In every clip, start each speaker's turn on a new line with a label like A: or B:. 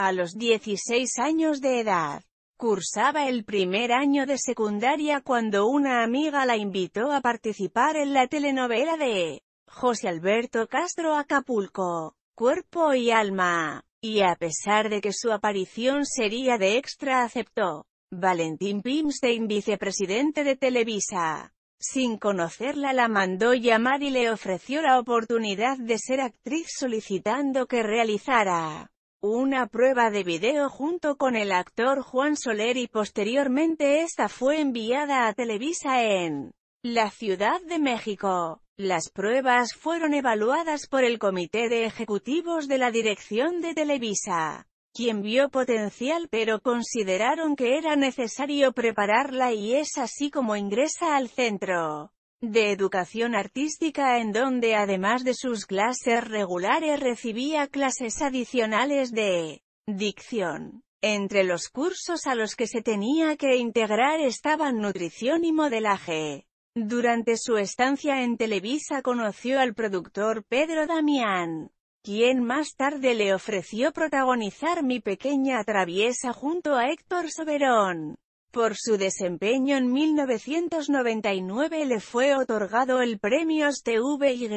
A: A los 16 años de edad, cursaba el primer año de secundaria cuando una amiga la invitó a participar en la telenovela de José Alberto Castro Acapulco, Cuerpo y Alma, y a pesar de que su aparición sería de extra aceptó. Valentín Pimstein, vicepresidente de Televisa, sin conocerla la mandó llamar y le ofreció la oportunidad de ser actriz solicitando que realizara una prueba de video junto con el actor Juan Soler y posteriormente esta fue enviada a Televisa en la Ciudad de México. Las pruebas fueron evaluadas por el Comité de Ejecutivos de la Dirección de Televisa, quien vio potencial pero consideraron que era necesario prepararla y es así como ingresa al centro de educación artística en donde además de sus clases regulares recibía clases adicionales de dicción. Entre los cursos a los que se tenía que integrar estaban nutrición y modelaje. Durante su estancia en Televisa conoció al productor Pedro Damián, quien más tarde le ofreció protagonizar Mi pequeña traviesa junto a Héctor Soberón. Por su desempeño en 1999 le fue otorgado el premio STVY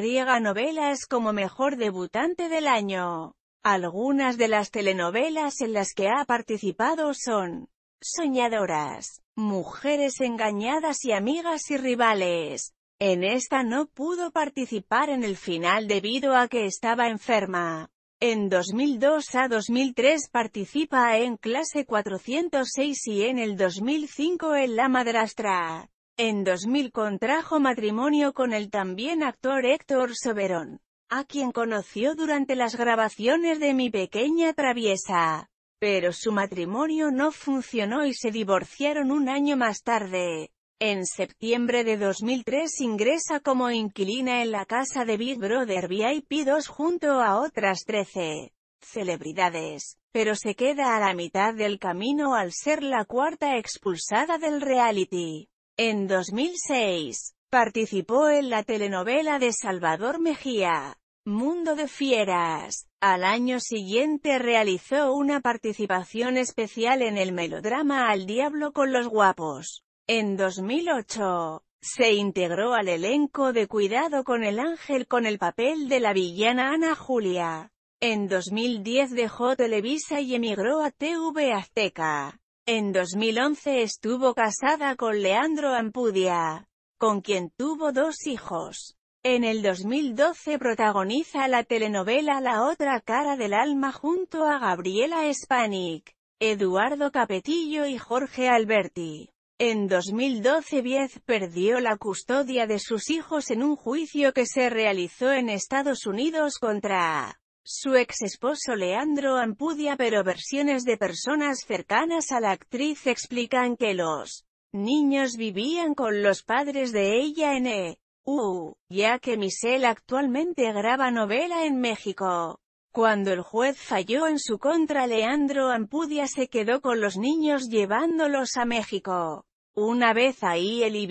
A: Novelas como mejor debutante del año. Algunas de las telenovelas en las que ha participado son Soñadoras, Mujeres engañadas y Amigas y rivales. En esta no pudo participar en el final debido a que estaba enferma. En 2002 a 2003 participa en Clase 406 y en el 2005 en La Madrastra. En 2000 contrajo matrimonio con el también actor Héctor Soberón, a quien conoció durante las grabaciones de Mi Pequeña Traviesa. Pero su matrimonio no funcionó y se divorciaron un año más tarde. En septiembre de 2003 ingresa como inquilina en la casa de Big Brother VIP 2 junto a otras 13 celebridades, pero se queda a la mitad del camino al ser la cuarta expulsada del reality. En 2006, participó en la telenovela de Salvador Mejía, Mundo de Fieras. Al año siguiente realizó una participación especial en el melodrama Al Diablo con los Guapos. En 2008, se integró al elenco de Cuidado con el Ángel con el papel de la villana Ana Julia. En 2010 dejó Televisa y emigró a TV Azteca. En 2011 estuvo casada con Leandro Ampudia, con quien tuvo dos hijos. En el 2012 protagoniza la telenovela La otra cara del alma junto a Gabriela Spanik, Eduardo Capetillo y Jorge Alberti. En 2012 Viez perdió la custodia de sus hijos en un juicio que se realizó en Estados Unidos contra su ex esposo Leandro Ampudia pero versiones de personas cercanas a la actriz explican que los niños vivían con los padres de ella en E. U, ya que Michelle actualmente graba novela en México. Cuando el juez falló en su contra Leandro Ampudia se quedó con los niños llevándolos a México. Una vez ahí el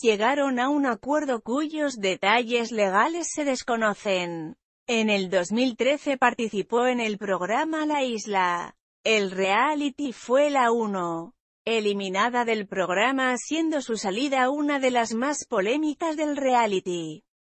A: llegaron a un acuerdo cuyos detalles legales se desconocen. En el 2013 participó en el programa La Isla. El reality fue la 1. Eliminada del programa siendo su salida una de las más polémicas del reality.